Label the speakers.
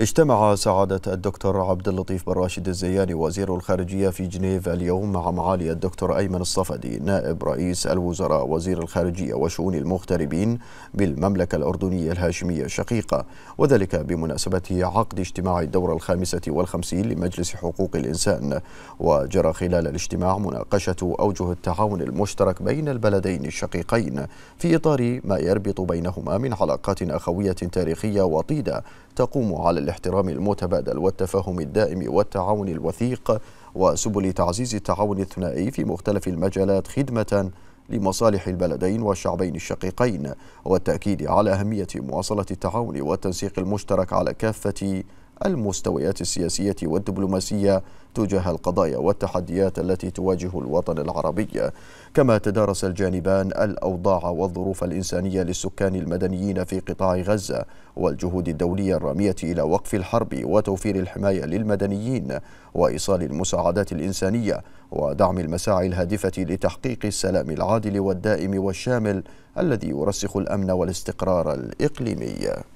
Speaker 1: اجتمع سعادة الدكتور عبد اللطيف بن راشد الزياني وزير الخارجية في جنيف اليوم مع معالي الدكتور أيمن الصفدي نائب رئيس الوزراء وزير الخارجية وشؤون المغتربين بالمملكة الأردنية الهاشمية الشقيقة وذلك بمناسبة عقد اجتماع الدورة الخامسة والخمسين لمجلس حقوق الإنسان وجرى خلال الاجتماع مناقشة أوجه التعاون المشترك بين البلدين الشقيقين في إطار ما يربط بينهما من علاقات أخوية تاريخية وطيدة تقوم على الاحترام المتبادل والتفاهم الدائم والتعاون الوثيق وسبل تعزيز التعاون الثنائي في مختلف المجالات خدمة لمصالح البلدين والشعبين الشقيقين والتأكيد على أهمية مواصلة التعاون والتنسيق المشترك على كافة المستويات السياسية والدبلوماسية تجاه القضايا والتحديات التي تواجه الوطن العربي كما تدارس الجانبان الأوضاع والظروف الإنسانية للسكان المدنيين في قطاع غزة والجهود الدولية الرامية إلى وقف الحرب وتوفير الحماية للمدنيين وإيصال المساعدات الإنسانية ودعم المساعي الهادفة لتحقيق السلام العادل والدائم والشامل الذي يرسخ الأمن والاستقرار الإقليمي